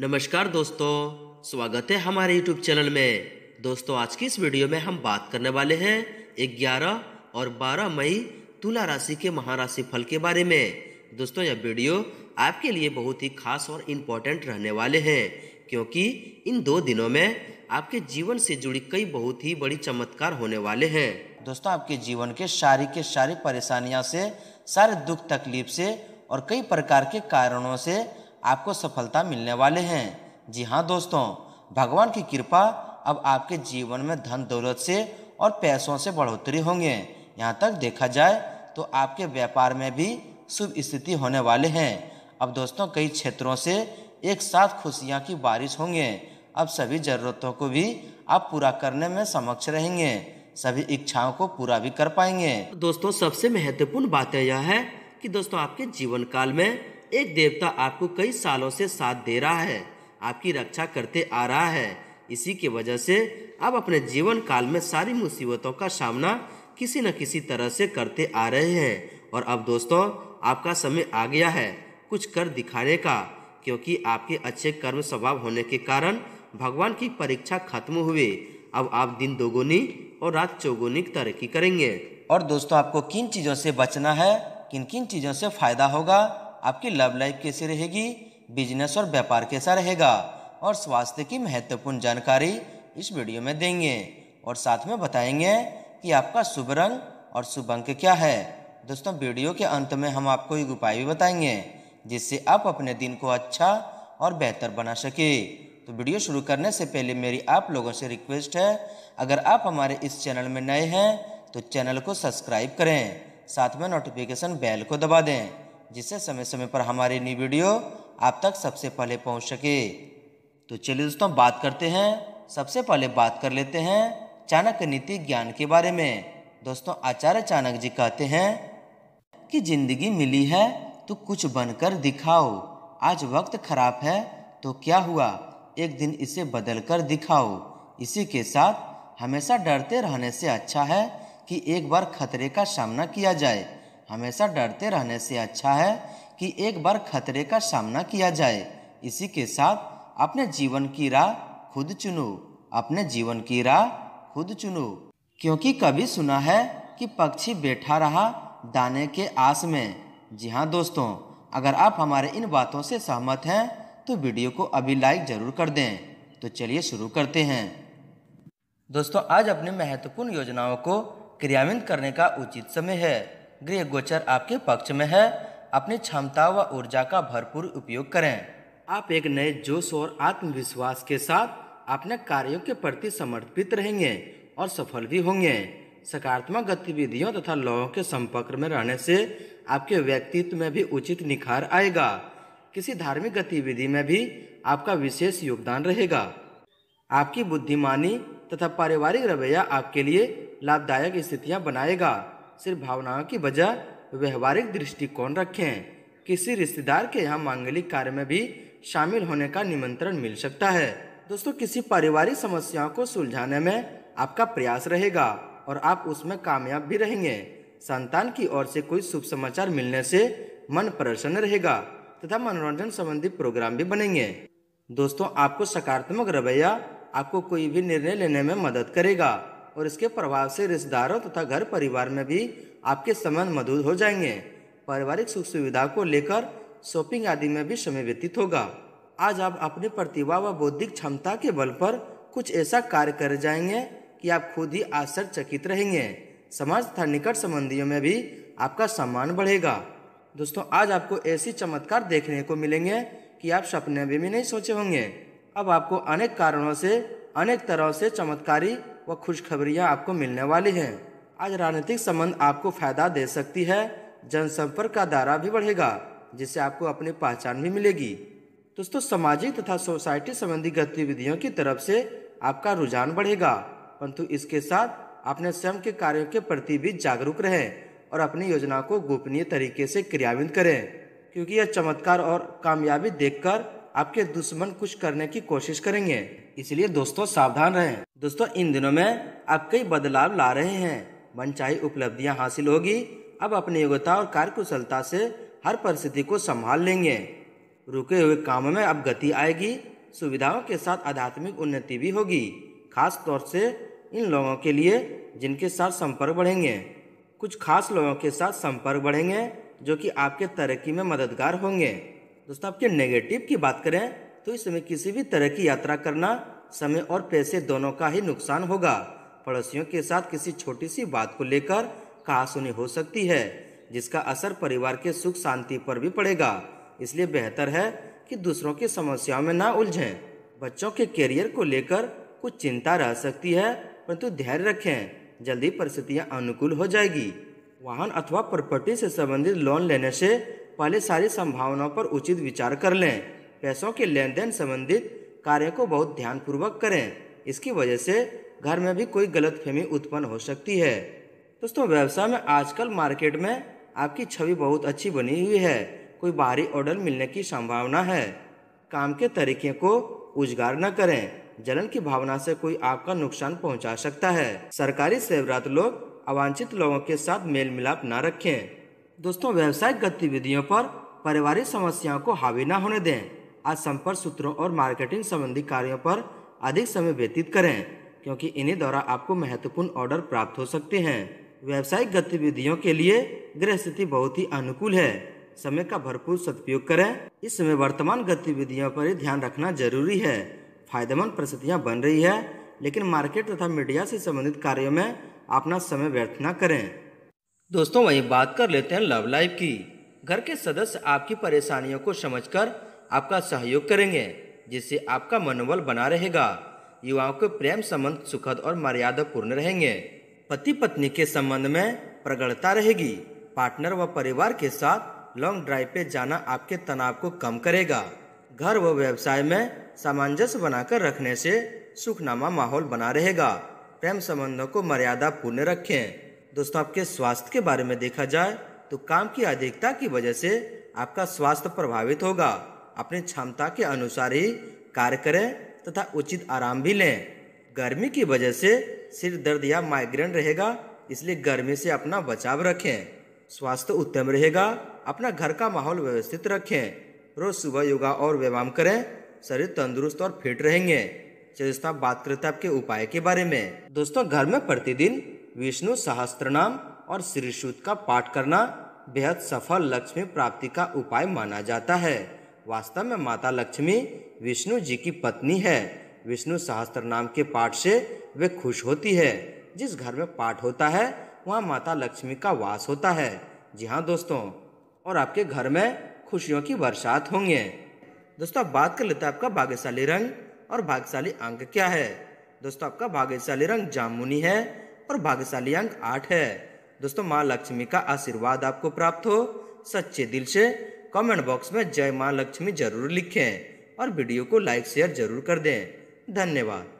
नमस्कार दोस्तों स्वागत है हमारे यूट्यूब चैनल में दोस्तों आज की इस वीडियो में हम बात करने वाले हैं ग्यारह और बारह मई तुला राशि के महाराशि फल के बारे में दोस्तों यह वीडियो आपके लिए बहुत ही खास और इम्पोर्टेंट रहने वाले हैं क्योंकि इन दो दिनों में आपके जीवन से जुड़ी कई बहुत ही बड़ी चमत्कार होने वाले हैं दोस्तों आपके जीवन के सारी के सारी परेशानियाँ से सारे दुख तकलीफ से और कई प्रकार के कारणों से आपको सफलता मिलने वाले हैं जी हाँ दोस्तों भगवान की कृपा अब आपके जीवन में धन दौलत से और पैसों से बढ़ोतरी होंगे यहाँ तक देखा जाए तो आपके व्यापार में भी शुभ स्थिति होने वाले हैं अब दोस्तों कई क्षेत्रों से एक साथ खुशियाँ की बारिश होंगे अब सभी ज़रूरतों को भी आप पूरा करने में समक्ष रहेंगे सभी इच्छाओं को पूरा भी कर पाएंगे दोस्तों सबसे महत्वपूर्ण बात यह है कि दोस्तों आपके जीवन काल में एक देवता आपको कई सालों से साथ दे रहा है आपकी रक्षा करते आ रहा है इसी की वजह से आप अपने जीवन काल में सारी मुसीबतों का सामना किसी न किसी तरह से करते आ रहे हैं और अब दोस्तों आपका समय आ गया है कुछ कर दिखाने का क्योंकि आपके अच्छे कर्म स्वभाव होने के कारण भगवान की परीक्षा खत्म हुई अब आप दिन दोगुनी और रात चौगुनी तरक्की करेंगे और दोस्तों आपको किन चीज़ों से बचना है किन किन चीज़ों से फायदा होगा आपकी लव लाइफ कैसी रहेगी बिजनेस और व्यापार कैसा रहेगा और स्वास्थ्य की महत्वपूर्ण जानकारी इस वीडियो में देंगे और साथ में बताएंगे कि आपका शुभ रंग और शुभ अंक क्या है दोस्तों वीडियो के अंत में हम आपको एक उपाय भी बताएंगे जिससे आप अपने दिन को अच्छा और बेहतर बना सके तो वीडियो शुरू करने से पहले मेरी आप लोगों से रिक्वेस्ट है अगर आप हमारे इस चैनल में नए हैं तो चैनल को सब्सक्राइब करें साथ में नोटिफिकेशन बेल को दबा दें जिससे समय समय पर हमारी नई वीडियो आप तक सबसे पहले पहुंच सके तो चलिए दोस्तों बात करते हैं सबसे पहले बात कर लेते हैं चाणक्य नीति ज्ञान के बारे में दोस्तों आचार्य चाणक्य जी कहते हैं कि जिंदगी मिली है तो कुछ बनकर दिखाओ आज वक्त खराब है तो क्या हुआ एक दिन इसे बदल कर दिखाओ इसी के साथ हमेशा डरते रहने से अच्छा है कि एक बार खतरे का सामना किया जाए हमेशा डरते रहने से अच्छा है कि एक बार खतरे का सामना किया जाए इसी के साथ अपने जीवन की राह खुद चुनो अपने जीवन की राह खुद चुनो क्योंकि कभी सुना है कि पक्षी बैठा रहा दाने के आस में जी हाँ दोस्तों अगर आप हमारे इन बातों से सहमत हैं तो वीडियो को अभी लाइक ज़रूर कर दें तो चलिए शुरू करते हैं दोस्तों आज अपनी महत्वपूर्ण योजनाओं को क्रियान्वित करने का उचित समय है गृह गोचर आपके पक्ष में है अपनी क्षमता व ऊर्जा का भरपूर उपयोग करें आप एक नए जोश और आत्मविश्वास के साथ अपने कार्यों के प्रति समर्पित रहेंगे और सफल भी होंगे सकारात्मक गतिविधियों तथा लोगों के संपर्क में रहने से आपके व्यक्तित्व में भी उचित निखार आएगा किसी धार्मिक गतिविधि में भी आपका विशेष योगदान रहेगा आपकी बुद्धिमानी तथा पारिवारिक रवैया आपके लिए लाभदायक स्थितियां बनाएगा सिर्फ भावनाओं की बजाय व्यवहारिक दृष्टिकोण रखें किसी रिश्तेदार के यहाँ मांगलिक कार्य में भी शामिल होने का निमंत्रण मिल सकता है दोस्तों किसी पारिवारिक समस्याओं को सुलझाने में आपका प्रयास रहेगा और आप उसमें कामयाब भी रहेंगे संतान की ओर से कोई शुभ समाचार मिलने से मन प्रसन्न रहेगा तथा मनोरंजन संबंधी प्रोग्राम भी बनेंगे दोस्तों आपको सकारात्मक रवैया आपको कोई भी निर्णय लेने में मदद करेगा और इसके प्रभाव से रिश्तेदारों तथा घर परिवार में भी आपके संबंध मधुर हो जाएंगे पारिवारिक सुख सुविधा को लेकर शॉपिंग आदि में भी समय व्यतीत होगा आज आप अपनी प्रतिभा व बौद्धिक क्षमता के बल पर कुछ ऐसा कार्य कर जाएंगे कि आप खुद ही आश्चर्यचकित रहेंगे समाज तथा निकट संबंधियों में भी आपका सम्मान बढ़ेगा दोस्तों आज आपको ऐसी चमत्कार देखने को मिलेंगे कि आप सपने भी, भी नहीं सोचे होंगे अब आपको अनेक कारणों से अनेक तरह से चमत्कारी व खुशखबरियाँ आपको मिलने वाली हैं आज राजनीतिक संबंध आपको फायदा दे सकती है जनसंपर्क का दायरा भी बढ़ेगा जिससे आपको अपनी पहचान भी मिलेगी दोस्तों सामाजिक तथा सोसाइटी संबंधी गतिविधियों की तरफ से आपका रुझान बढ़ेगा परंतु इसके साथ अपने स्वयं के कार्यों के प्रति भी जागरूक रहें और अपनी योजना को गोपनीय तरीके से क्रियान्वित करें क्योंकि यह चमत्कार और कामयाबी देखकर आपके दुश्मन कुछ करने की कोशिश करेंगे इसलिए दोस्तों सावधान रहें दोस्तों इन दिनों में आप कई बदलाव ला रहे हैं मनचाही उपलब्धियां हासिल होगी अब अपनी योग्यता और कार्यकुशलता से हर परिस्थिति को संभाल लेंगे रुके हुए कामों में अब गति आएगी सुविधाओं के साथ आध्यात्मिक उन्नति भी होगी खास तौर से इन लोगों के लिए जिनके साथ संपर्क बढ़ेंगे कुछ खास लोगों के साथ संपर्क बढ़ेंगे जो कि आपके तरक्की में मददगार होंगे दोस्तों आपके नेगेटिव की बात करें तो इस समय किसी भी तरह की यात्रा करना समय और पैसे दोनों का ही नुकसान होगा पड़ोसियों के साथ किसी छोटी सी बात को लेकर कहा सुनी हो सकती है जिसका असर परिवार के सुख शांति पर भी पड़ेगा इसलिए बेहतर है कि दूसरों की समस्याओं में ना उलझें बच्चों के करियर को लेकर कुछ चिंता रह सकती है परंतु धैर्य रखें जल्दी परिस्थितियाँ अनुकूल हो जाएगी वाहन अथवा प्रॉपर्टी से संबंधित लोन लेने से पहले सारी संभावनाओं पर उचित विचार कर लें पैसों के लेन देन संबंधित कार्य को बहुत ध्यानपूर्वक करें इसकी वजह से घर में भी कोई गलत फहमी उत्पन्न हो सकती है दोस्तों व्यवसाय में आजकल मार्केट में आपकी छवि बहुत अच्छी बनी हुई है कोई बाहरी ऑर्डर मिलने की संभावना है काम के तरीके को उजगार न करें जलन की भावना से कोई आपका नुकसान पहुंचा सकता है सरकारी सेवरात लोग अवांछित लोगों के साथ मेल मिलाप न रखें दोस्तों व्यवसायिक गतिविधियों पर पारिवारिक समस्याओं को हावी न होने दें आज संपर्क सूत्रों और मार्केटिंग संबंधी कार्यों पर अधिक समय व्यतीत करें क्योंकि इन्हीं द्वारा आपको महत्वपूर्ण ऑर्डर प्राप्त हो सकते हैं व्यावसायिक गतिविधियों के लिए गृह स्थिति बहुत ही अनुकूल है समय का भरपूर सदुपयोग करें इस समय वर्तमान गतिविधियों पर ही ध्यान रखना जरूरी है फायदेमंद परिस्थितियाँ बन रही है लेकिन मार्केट तथा मीडिया से संबंधित कार्यों में अपना समय व्यर्थ न करें दोस्तों वहीं बात कर लेते हैं लव लाइफ की घर के सदस्य आपकी परेशानियों को समझकर आपका सहयोग करेंगे जिससे आपका मनोबल बना रहेगा युवाओं के प्रेम संबंध सुखद और मर्यादा पूर्ण रहेंगे पति पत्नी के संबंध में प्रगढ़ता रहेगी पार्टनर व परिवार के साथ लॉन्ग ड्राइव पे जाना आपके तनाव को कम करेगा घर व व्यवसाय में सामंजस्य बनाकर रखने से सुखनामा माहौल बना रहेगा प्रेम संबंधों को मर्यादा पूर्ण रखें दोस्तों आपके स्वास्थ्य के बारे में देखा जाए तो काम की अधिकता की वजह से आपका स्वास्थ्य प्रभावित होगा अपने क्षमता के अनुसार ही कार्य करें तथा उचित आराम भी लें गर्मी की वजह से सिर दर्द या माइग्रेन रहेगा इसलिए गर्मी से अपना बचाव रखें स्वास्थ्य उत्तम रहेगा अपना घर का माहौल व्यवस्थित रखें रोज सुबह योगा और व्यायाम करें शरीर तंदुरुस्त और फिट रहेंगे चलिए बात करते हैं आपके उपाय के बारे में दोस्तों घर में प्रतिदिन विष्णु सहस्त्र नाम और श्री सूत का पाठ करना बेहद सफल लक्ष्मी प्राप्ति का उपाय माना जाता है वास्तव में माता लक्ष्मी विष्णु जी की पत्नी है विष्णु सहस्त्र नाम के पाठ से वे खुश होती है जिस घर में पाठ होता है वहाँ माता लक्ष्मी का वास होता है जी हाँ दोस्तों और आपके घर में खुशियों की बरसात होंगे दोस्तों आप बात कर लेते हैं आपका भाग्यशाली रंग और भाग्यशाली अंक क्या है दोस्तों आपका भाग्यशाली रंग जामुनी है और भाग्यशाली अंक आठ है दोस्तों माँ लक्ष्मी का आशीर्वाद आपको प्राप्त हो सच्चे दिल से कमेंट बॉक्स में जय माँ लक्ष्मी जरूर लिखें और वीडियो को लाइक शेयर जरूर कर दें धन्यवाद